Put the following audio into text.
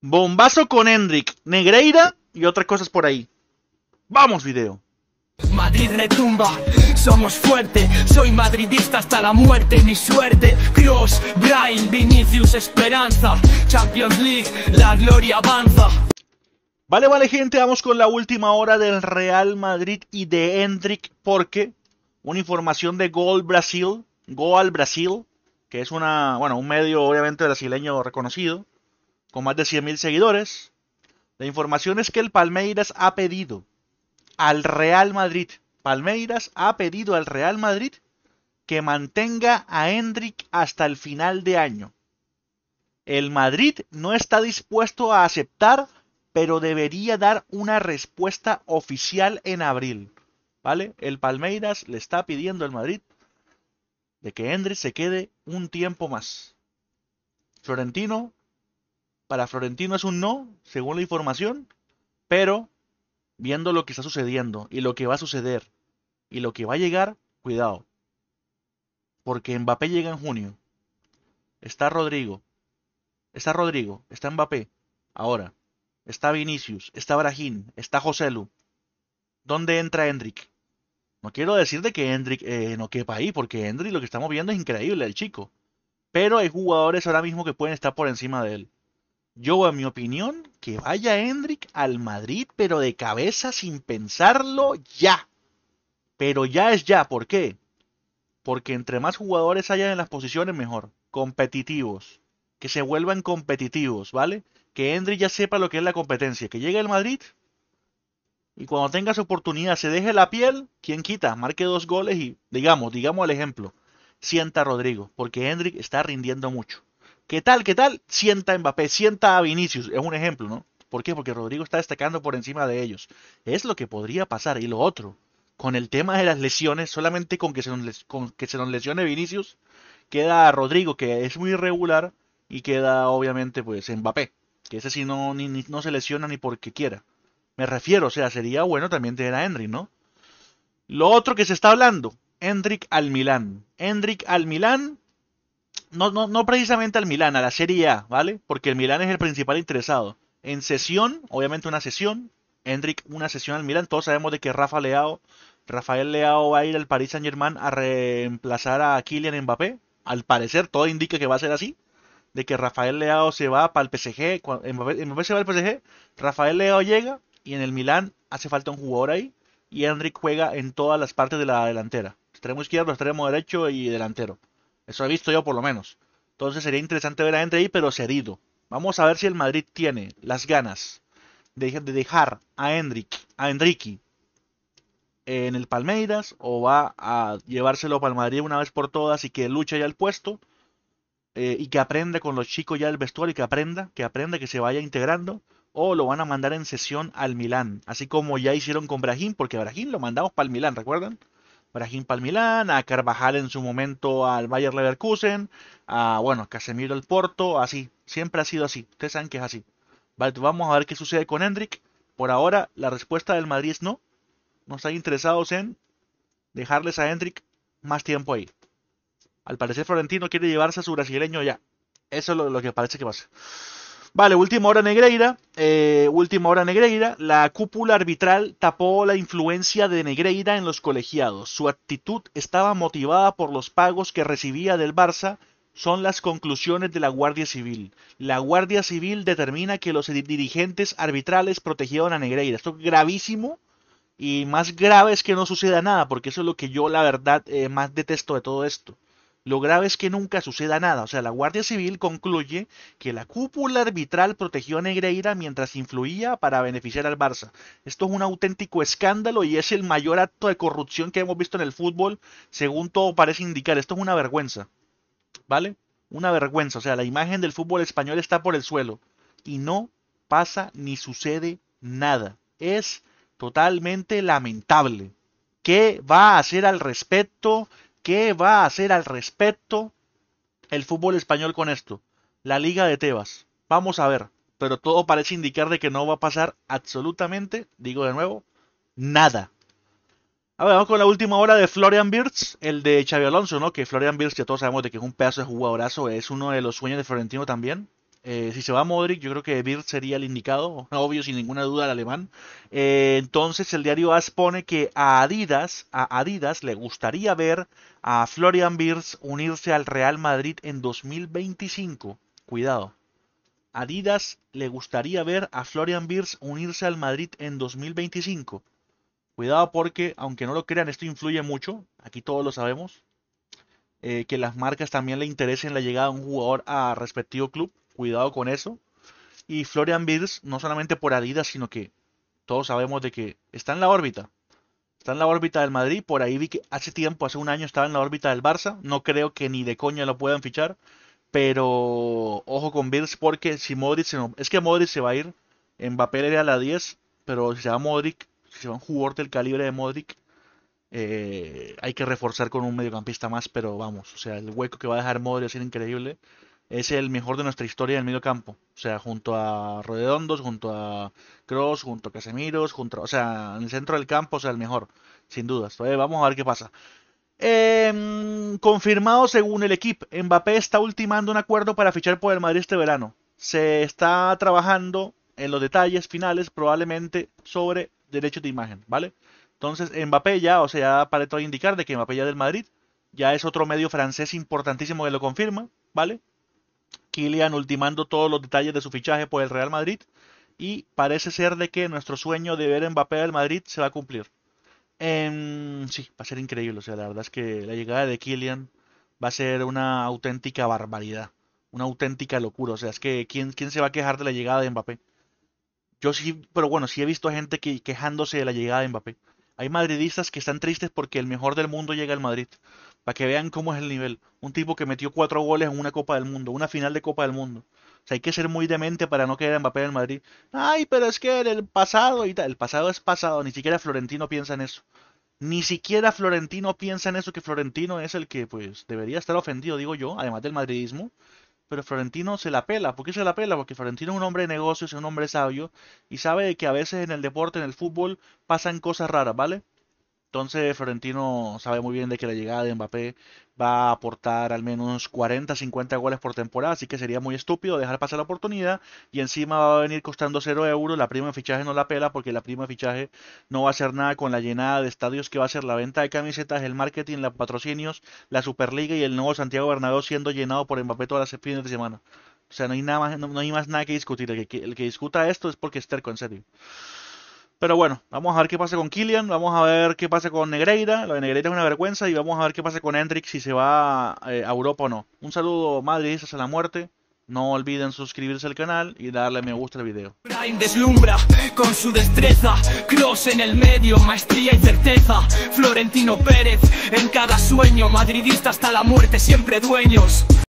Bombazo con Hendrik, Negreira y otras cosas por ahí. Vamos video. Madrid retumba, somos fuerte, soy madridista hasta la muerte, mi suerte, Cross, Brian, Vinicius, Esperanza, Champions League, la gloria avanza. Vale, vale gente, vamos con la última hora del Real Madrid y de Hendrik porque una información de Gol Brasil, Goal Brasil, que es una, bueno, un medio obviamente brasileño reconocido, con más de 100.000 seguidores. La información es que el Palmeiras ha pedido al Real Madrid, Palmeiras ha pedido al Real Madrid que mantenga a Hendrik hasta el final de año. El Madrid no está dispuesto a aceptar, pero debería dar una respuesta oficial en abril. ¿Vale? El Palmeiras le está pidiendo al Madrid de que Hendrik se quede un tiempo más. Florentino para Florentino es un no, según la información, pero viendo lo que está sucediendo y lo que va a suceder y lo que va a llegar, cuidado. Porque Mbappé llega en junio. Está Rodrigo. Está Rodrigo, está Mbappé. Ahora, está Vinicius, está Brahim, está Joselu. ¿Dónde entra Hendrik? No quiero decir de que Hendrik eh, no quepa ahí, porque Hendrik lo que estamos viendo es increíble, el chico. Pero hay jugadores ahora mismo que pueden estar por encima de él. Yo, a mi opinión, que vaya Hendrick al Madrid, pero de cabeza sin pensarlo ya. Pero ya es ya, ¿por qué? Porque entre más jugadores hayan en las posiciones, mejor. Competitivos. Que se vuelvan competitivos, ¿vale? Que Hendrick ya sepa lo que es la competencia. Que llegue al Madrid y cuando tenga su oportunidad se deje la piel, ¿quién quita? Marque dos goles y, digamos, digamos el ejemplo, sienta a Rodrigo, porque Hendrick está rindiendo mucho. ¿Qué tal? ¿Qué tal? Sienta a Mbappé, sienta a Vinicius. Es un ejemplo, ¿no? ¿Por qué? Porque Rodrigo está destacando por encima de ellos. Es lo que podría pasar. Y lo otro, con el tema de las lesiones, solamente con que se nos, lesione Vinicius, queda Rodrigo, que es muy irregular, y queda obviamente pues Mbappé, que ese sí no, se lesiona ni porque quiera. Me refiero, o sea, sería bueno también tener a Hendrick, ¿no? Lo otro que se está hablando, Hendrik al Milán. Hendrik al Milán no, no, no precisamente al Milán, a la Serie A, ¿vale? Porque el Milán es el principal interesado. En sesión, obviamente una sesión, Hendrik una sesión al Milán, todos sabemos de que Rafa Leao, Rafael Leao va a ir al Paris Saint Germain a reemplazar a Kylian Mbappé, al parecer todo indica que va a ser así, de que Rafael Leao se va para el PSG, Mbappé, se va al PSG, Rafael Leao llega y en el Milán hace falta un jugador ahí y Hendrik juega en todas las partes de la delantera, extremo izquierdo, extremo derecho y delantero. Eso he visto yo por lo menos. Entonces sería interesante ver a gente ahí, pero herido. Vamos a ver si el Madrid tiene las ganas de, dejar a a Enrique en el Palmeiras o va a llevárselo para el Madrid una vez por todas y que luche ya el puesto eh, y que aprenda con los chicos ya el vestuario y que aprenda, que aprenda, que se vaya integrando o lo van a mandar en sesión al Milán, así como ya hicieron con Brahim, porque Brahim lo mandamos para el Milán, ¿recuerdan? para Milán, a Carvajal en su momento al Bayer Leverkusen, a bueno, Casemiro al Porto, así, siempre ha sido así, ustedes saben que es así. vamos a ver qué sucede con Hendrik. Por ahora, la respuesta del Madrid es no. No están interesados en dejarles a Hendrik más tiempo ahí. Al parecer, Florentino quiere llevarse a su brasileño ya. Eso es lo, lo que parece que pasa. Vale, última hora Negreira. Eh, última hora Negreira. La cúpula arbitral tapó la influencia de Negreira en los colegiados. Su actitud estaba motivada por los pagos que recibía del Barça. Son las conclusiones de la Guardia Civil. La Guardia Civil determina que los dirigentes arbitrales protegieron a Negreira. Esto es gravísimo. Y más grave es que no suceda nada, porque eso es lo que yo, la verdad, eh, más detesto de todo esto. Lo grave es que nunca suceda nada. O sea, la Guardia Civil concluye que la cúpula arbitral protegió a Negreira mientras influía para beneficiar al Barça. Esto es un auténtico escándalo y es el mayor acto de corrupción que hemos visto en el fútbol, según todo parece indicar. Esto es una vergüenza. ¿Vale? Una vergüenza. O sea, la imagen del fútbol español está por el suelo. Y no pasa ni sucede nada. Es totalmente lamentable. ¿Qué va a hacer al respecto ¿Qué va a hacer al respecto el fútbol español con esto? La Liga de Tebas. Vamos a ver. Pero todo parece indicar de que no va a pasar absolutamente, digo de nuevo, nada. A ver, vamos con la última hora de Florian Birds, el de Xavi Alonso, ¿no? Que Florian Birds, que todos sabemos de que es un pedazo de jugadorazo, es uno de los sueños de Florentino también. Eh, si se va Modric, yo creo que Bird sería el indicado, obvio, sin ninguna duda, al alemán. Eh, entonces, el diario AS pone que a Adidas, a Adidas le gustaría ver a Florian Birds unirse al Real Madrid en 2025. Cuidado. Adidas le gustaría ver a Florian Birds unirse al Madrid en 2025. Cuidado porque, aunque no lo crean, esto influye mucho. Aquí todos lo sabemos. Eh, que las marcas también le interesen la llegada de un jugador a respectivo club cuidado con eso. Y Florian Birz, no solamente por Adidas, sino que todos sabemos de que está en la órbita. Está en la órbita del Madrid, por ahí vi que hace tiempo, hace un año estaba en la órbita del Barça, no creo que ni de coña lo puedan fichar, pero ojo con Birz, porque si Modric no, es que Modric se va a ir, en papel era la 10, pero si se va Modric, si se va un jugador del calibre de Modric, eh, hay que reforzar con un mediocampista más, pero vamos, o sea, el hueco que va a dejar Modric ser increíble es el mejor de nuestra historia en el medio campo. O sea, junto a Rodedondos, junto a Cross, junto a Casemiros, junto a, o sea, en el centro del campo, o sea, el mejor, sin dudas. Entonces, eh, vamos a ver qué pasa. Em, confirmado según el equipo, Mbappé está ultimando un acuerdo para fichar por el Madrid este verano. Se está trabajando en los detalles finales, probablemente sobre derechos de imagen, ¿vale? Entonces, Mbappé ya, o sea, para todo indicar de que Mbappé ya del Madrid, ya es otro medio francés importantísimo que lo confirma, ¿vale? Kylian ultimando todos los detalles de su fichaje por el Real Madrid y parece ser de que nuestro sueño de ver Mbappé del Madrid se va a cumplir. Em, sí, va a ser increíble, o sea, la verdad es que la llegada de Kylian va a ser una auténtica barbaridad, una auténtica locura, o sea, es que ¿quién, quién se va a quejar de la llegada de Mbappé? Yo sí, pero bueno, sí he visto gente que, quejándose de la llegada de Mbappé. Hay madridistas que están tristes porque el mejor del mundo llega al Madrid. Para que vean cómo es el nivel. Un tipo que metió cuatro goles en una Copa del Mundo, una final de Copa del Mundo. O sea, hay que ser muy demente para no querer Mbappé en Madrid. Ay, pero es que el pasado y El pasado es pasado. Ni siquiera Florentino piensa en eso. Ni siquiera Florentino piensa en eso, que Florentino es el que pues debería estar ofendido, digo yo, además del madridismo, pero Florentino se la pela. ¿Por qué se la pela? Porque Florentino es un hombre de negocios, es un hombre sabio y sabe que a veces en el deporte, en el fútbol, pasan cosas raras, ¿vale? Entonces Florentino sabe muy bien de que la llegada de Mbappé va a aportar al menos 40, 50 goles por temporada, así que sería muy estúpido dejar pasar la oportunidad y encima va a venir costando 0 euros, la prima de fichaje no la pela porque la prima de fichaje no va a hacer nada con la llenada de estadios que va a ser la venta de camisetas, el marketing, los patrocinios, la Superliga y el nuevo Santiago Bernabéu siendo llenado por Mbappé todas las fines de semana. O sea, no hay nada más, no, hay más nada que discutir. El que, el que discuta esto es porque es terco, en serio. Pero bueno, vamos a ver qué pasa con Killian, vamos a ver qué pasa con Negreira, lo de Negreira es una vergüenza y vamos a ver qué pasa con Hendrix si se va eh, a, Europa o no. Un saludo madridistas a la muerte. No olviden suscribirse al canal y darle me gusta al video. la